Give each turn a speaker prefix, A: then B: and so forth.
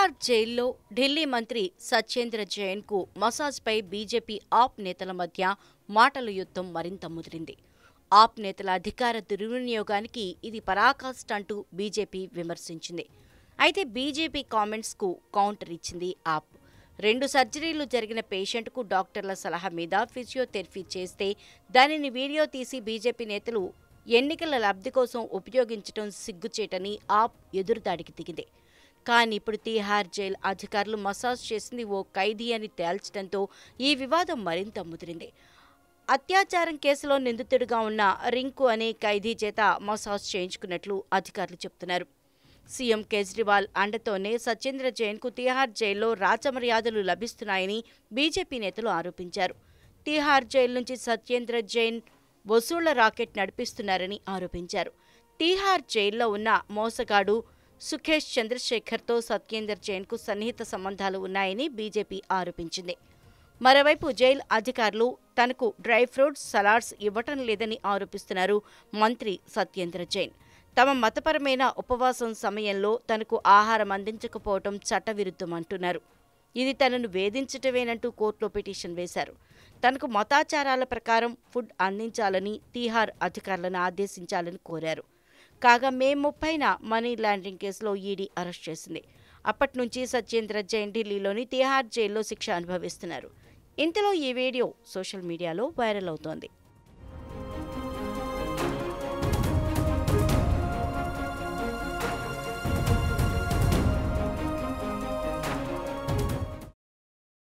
A: తిహార్ జైల్లో ఢిల్లీ మంత్రి సత్యేంద్ర జైన్కు మసాజ్పై బీజేపీ ఆప్ నేతల మధ్య మాటల యుద్ధం మరింత ముదిరింది ఆప్ నేతల అధికార దుర్వినియోగానికి ఇది పరాకాష్ట అంటూ బీజేపీ విమర్శించింది అయితే బీజేపీ కామెంట్స్కు కౌంటర్ ఇచ్చింది ఆప్ రెండు సర్జరీలు జరిగిన పేషెంట్కు డాక్టర్ల సలహా మీద ఫిజియోథెరపీ చేస్తే దానిని వీడియో తీసి బీజేపీ నేతలు ఎన్నికల లబ్ధి కోసం ఉపయోగించడం సిగ్గుచేటని ఆప్ ఎదురుదాడికి దిగింది కానీ ఇప్పుడు తీహార్ జైల్ అధికారులు మసాజ్ చేసింది ఓ ఖైదీ అని తేల్చడంతో ఈ వివాదం మరింత ముదిరింది అత్యాచారం కేసులో నిందితుడిగా ఉన్న రింకు అనే ఖైదీ చేత మసాజ్ చేయించుకున్నట్లు అధికారులు చెబుతున్నారు సీఎం కేజ్రీవాల్ అండతోనే సత్యేంద్ర జైన్కు తీహార్ జైల్లో రాచమర్యాదలు లభిస్తున్నాయని బీజేపీ నేతలు ఆరోపించారు తీహార్ జైలు నుంచి సత్యేంద్ర జైన్ వసూళ్ల రాకెట్ నడిపిస్తున్నారని ఆరోపించారు తీహార్ జైల్లో ఉన్న మోసగాడు సుఖేష్ చంద్రశేఖర్తో సత్యేందర్ జైన్కు సన్నిహిత సంబంధాలు ఉన్నాయని బీజేపీ ఆరోపించింది మరోవైపు జైలు అధికారులు తనకు డ్రై ఫ్రూట్స్ సలాడ్స్ ఇవ్వటం లేదని ఆరోపిస్తున్నారు మంత్రి సత్యేంద్ర జైన్ తమ మతపరమైన ఉపవాసం సమయంలో తనకు ఆహారం అందించకపోవటం చట్టవిరుద్ధమంటున్నారు ఇది తనను వేధించటమేనంటూ కోర్టులో పిటిషన్ వేశారు తనకు మతాచారాల ప్రకారం ఫుడ్ అందించాలని తీహార్ అధికారులను ఆదేశించాలని కోరారు కాగా మే ముప్పైన మనీ లాండరింగ్ కేసులో ఈడీ అరెస్ట్ చేసింది అప్పటి నుంచి సత్యేంద్ర జైన్ ఢిల్లీలోని తిహార్ జైల్లో శిక్ష అనుభవిస్తున్నారు ఇంతలో ఈ వీడియో సోషల్ మీడియాలో వైరల్ అవుతోంది